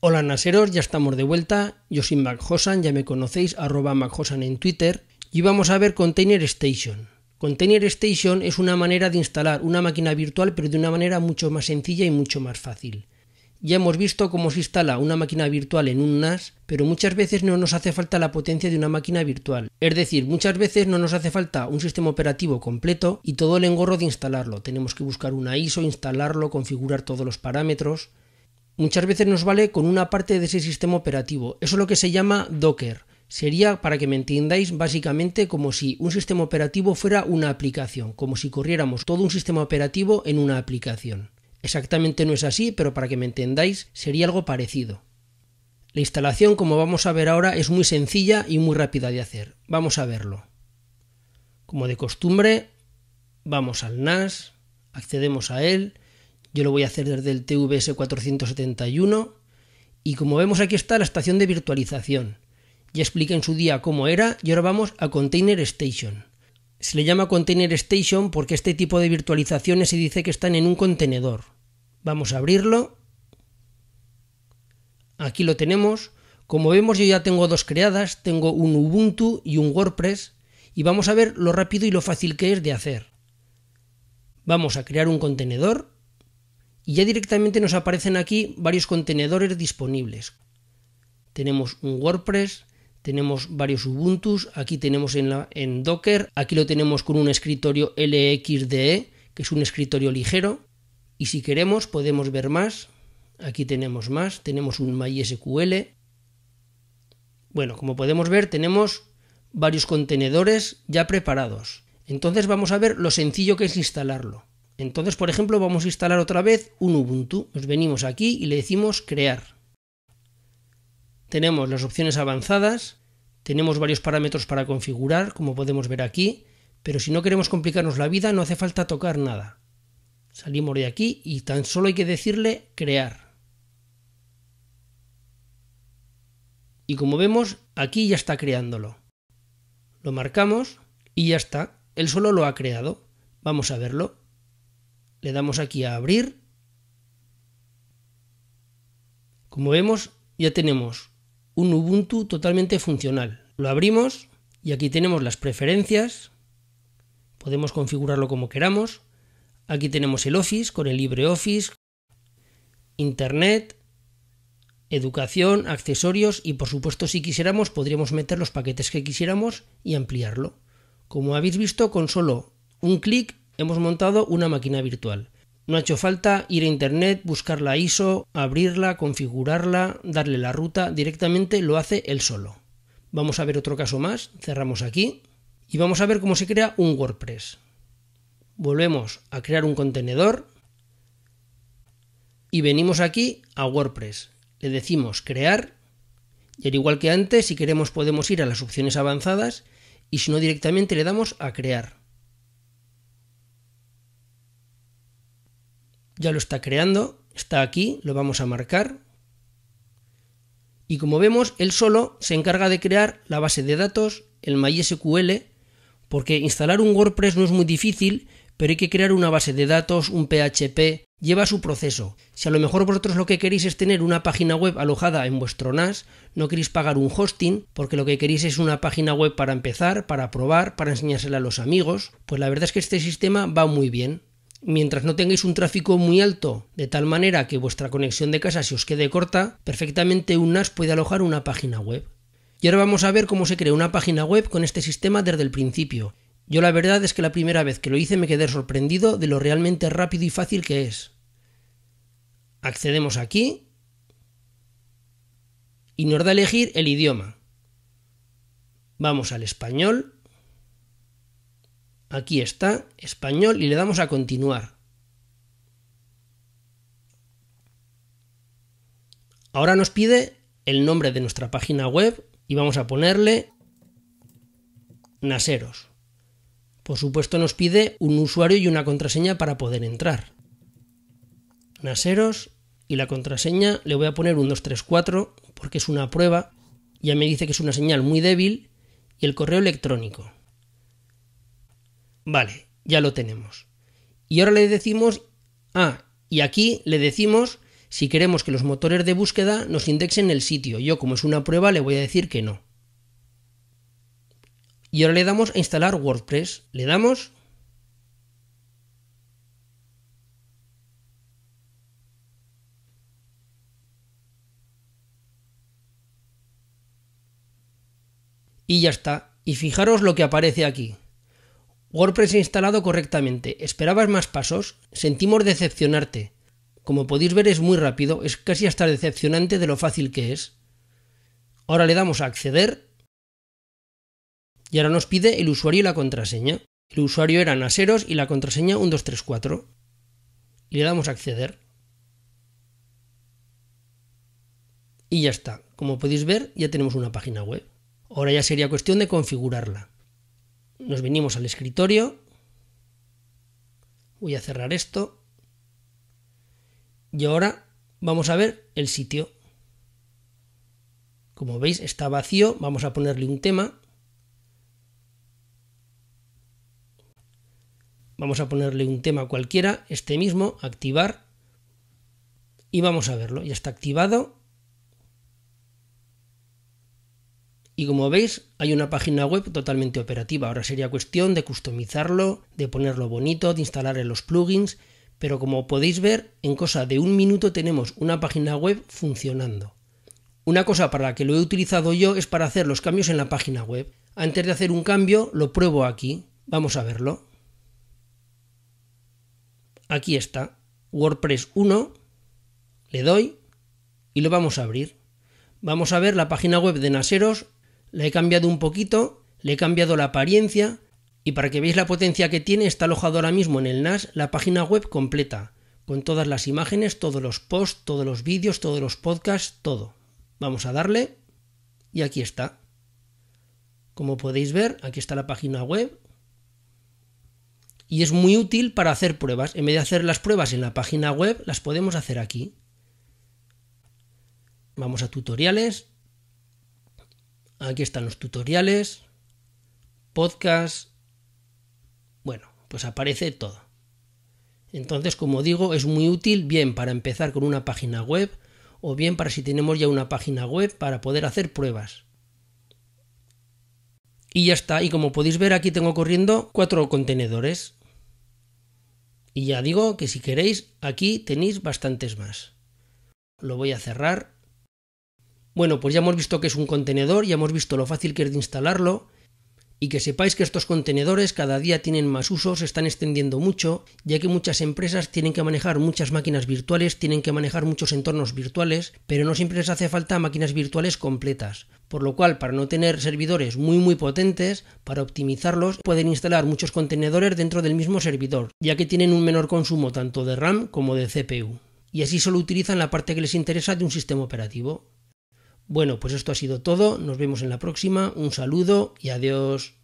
Hola naseros, ya estamos de vuelta. Yo soy MacHosan, ya me conocéis, arroba MacHosan en Twitter. Y vamos a ver Container Station. Container Station es una manera de instalar una máquina virtual, pero de una manera mucho más sencilla y mucho más fácil. Ya hemos visto cómo se instala una máquina virtual en un NAS, pero muchas veces no nos hace falta la potencia de una máquina virtual. Es decir, muchas veces no nos hace falta un sistema operativo completo y todo el engorro de instalarlo. Tenemos que buscar una ISO, instalarlo, configurar todos los parámetros. Muchas veces nos vale con una parte de ese sistema operativo. Eso es lo que se llama Docker. Sería, para que me entendáis, básicamente como si un sistema operativo fuera una aplicación, como si corriéramos todo un sistema operativo en una aplicación. Exactamente no es así, pero para que me entendáis, sería algo parecido. La instalación, como vamos a ver ahora, es muy sencilla y muy rápida de hacer. Vamos a verlo. Como de costumbre, vamos al NAS, accedemos a él yo lo voy a hacer desde el TVS 471 y como vemos aquí está la estación de virtualización. Ya expliqué en su día cómo era y ahora vamos a Container Station. Se le llama Container Station porque este tipo de virtualizaciones se dice que están en un contenedor. Vamos a abrirlo. Aquí lo tenemos. Como vemos yo ya tengo dos creadas, tengo un Ubuntu y un WordPress y vamos a ver lo rápido y lo fácil que es de hacer. Vamos a crear un contenedor y ya directamente nos aparecen aquí varios contenedores disponibles. Tenemos un WordPress, tenemos varios Ubuntu, aquí tenemos en, la, en Docker, aquí lo tenemos con un escritorio LXDE, que es un escritorio ligero. Y si queremos podemos ver más. Aquí tenemos más, tenemos un MySQL. Bueno, como podemos ver tenemos varios contenedores ya preparados. Entonces vamos a ver lo sencillo que es instalarlo. Entonces, por ejemplo, vamos a instalar otra vez un Ubuntu. Nos venimos aquí y le decimos crear. Tenemos las opciones avanzadas, tenemos varios parámetros para configurar, como podemos ver aquí, pero si no queremos complicarnos la vida no hace falta tocar nada. Salimos de aquí y tan solo hay que decirle crear. Y como vemos, aquí ya está creándolo. Lo marcamos y ya está, él solo lo ha creado. Vamos a verlo. Le damos aquí a abrir. Como vemos, ya tenemos un Ubuntu totalmente funcional. Lo abrimos y aquí tenemos las preferencias. Podemos configurarlo como queramos. Aquí tenemos el Office con el LibreOffice, Internet, educación, accesorios y por supuesto si quisiéramos podríamos meter los paquetes que quisiéramos y ampliarlo. Como habéis visto, con solo un clic Hemos montado una máquina virtual. No ha hecho falta ir a Internet, buscar la ISO, abrirla, configurarla, darle la ruta, directamente lo hace él solo. Vamos a ver otro caso más, cerramos aquí y vamos a ver cómo se crea un WordPress. Volvemos a crear un contenedor y venimos aquí a WordPress. Le decimos crear y al igual que antes, si queremos podemos ir a las opciones avanzadas y si no directamente le damos a crear. ya lo está creando, está aquí, lo vamos a marcar. Y como vemos, él solo se encarga de crear la base de datos, el MySQL, porque instalar un WordPress no es muy difícil, pero hay que crear una base de datos, un PHP, lleva su proceso. Si a lo mejor vosotros lo que queréis es tener una página web alojada en vuestro NAS, no queréis pagar un hosting, porque lo que queréis es una página web para empezar, para probar, para enseñársela a los amigos, pues la verdad es que este sistema va muy bien mientras no tengáis un tráfico muy alto, de tal manera que vuestra conexión de casa se os quede corta, perfectamente un NAS puede alojar una página web. Y ahora vamos a ver cómo se crea una página web con este sistema desde el principio. Yo la verdad es que la primera vez que lo hice me quedé sorprendido de lo realmente rápido y fácil que es. Accedemos aquí y nos da a elegir el idioma. Vamos al español Aquí está, español, y le damos a continuar. Ahora nos pide el nombre de nuestra página web y vamos a ponerle Naseros. Por supuesto nos pide un usuario y una contraseña para poder entrar. Naseros y la contraseña le voy a poner 1234 porque es una prueba. Ya me dice que es una señal muy débil y el correo electrónico. Vale, ya lo tenemos. Y ahora le decimos, ah, y aquí le decimos si queremos que los motores de búsqueda nos indexen el sitio. Yo como es una prueba le voy a decir que no. Y ahora le damos a instalar WordPress. Le damos... Y ya está. Y fijaros lo que aparece aquí. WordPress instalado correctamente. ¿Esperabas más pasos? Sentimos decepcionarte. Como podéis ver es muy rápido, es casi hasta decepcionante de lo fácil que es. Ahora le damos a acceder y ahora nos pide el usuario y la contraseña. El usuario era Naseros y la contraseña 1234. le damos a acceder. Y ya está. Como podéis ver, ya tenemos una página web. Ahora ya sería cuestión de configurarla nos venimos al escritorio. Voy a cerrar esto. Y ahora vamos a ver el sitio. Como veis, está vacío. Vamos a ponerle un tema. Vamos a ponerle un tema cualquiera, este mismo, activar. Y vamos a verlo. Ya está activado. Y como veis, hay una página web totalmente operativa. Ahora sería cuestión de customizarlo, de ponerlo bonito, de en los plugins, pero como podéis ver, en cosa de un minuto tenemos una página web funcionando. Una cosa para la que lo he utilizado yo es para hacer los cambios en la página web. Antes de hacer un cambio, lo pruebo aquí. Vamos a verlo. Aquí está, WordPress 1. Le doy y lo vamos a abrir. Vamos a ver la página web de Naseros la he cambiado un poquito, le he cambiado la apariencia y para que veáis la potencia que tiene está alojado ahora mismo en el NAS la página web completa, con todas las imágenes, todos los posts, todos los vídeos, todos los podcasts, todo. Vamos a darle y aquí está. Como podéis ver, aquí está la página web y es muy útil para hacer pruebas. En vez de hacer las pruebas en la página web, las podemos hacer aquí. Vamos a tutoriales Aquí están los tutoriales, podcast, bueno, pues aparece todo. Entonces, como digo, es muy útil bien para empezar con una página web o bien para si tenemos ya una página web para poder hacer pruebas. Y ya está, y como podéis ver aquí tengo corriendo cuatro contenedores. Y ya digo que si queréis, aquí tenéis bastantes más. Lo voy a cerrar bueno, pues ya hemos visto que es un contenedor, ya hemos visto lo fácil que es de instalarlo, y que sepáis que estos contenedores cada día tienen más usos, se están extendiendo mucho, ya que muchas empresas tienen que manejar muchas máquinas virtuales, tienen que manejar muchos entornos virtuales, pero no siempre les hace falta máquinas virtuales completas. Por lo cual, para no tener servidores muy muy potentes, para optimizarlos, pueden instalar muchos contenedores dentro del mismo servidor, ya que tienen un menor consumo tanto de RAM como de CPU. Y así solo utilizan la parte que les interesa de un sistema operativo. Bueno, pues esto ha sido todo, nos vemos en la próxima, un saludo y adiós.